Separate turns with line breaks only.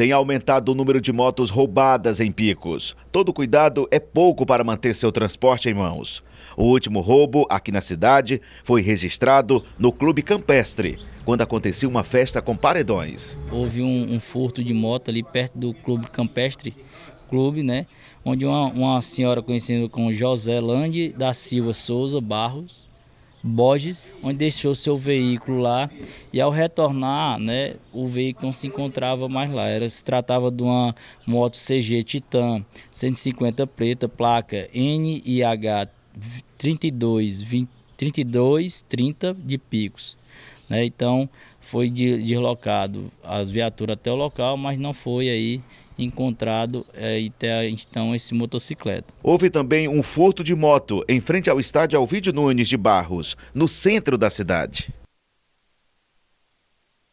tem aumentado o número de motos roubadas em picos. Todo cuidado é pouco para manter seu transporte em mãos. O último roubo aqui na cidade foi registrado no Clube Campestre, quando aconteceu uma festa com paredões.
Houve um, um furto de moto ali perto do Clube Campestre, clube, né? Onde uma, uma senhora conhecida como José Lande da Silva Souza Barros, Borges, onde deixou seu veículo lá e ao retornar, né, o veículo não se encontrava mais lá. Era, se tratava de uma moto CG Titan 150 preta, placa NIH 32 32 30 de Picos, né? Então foi deslocado as viaturas até o local, mas não foi aí encontrado é, eh, até então esse motocicleta.
Houve também um furto de moto em frente ao estádio Alvídio Nunes de Barros, no centro da cidade.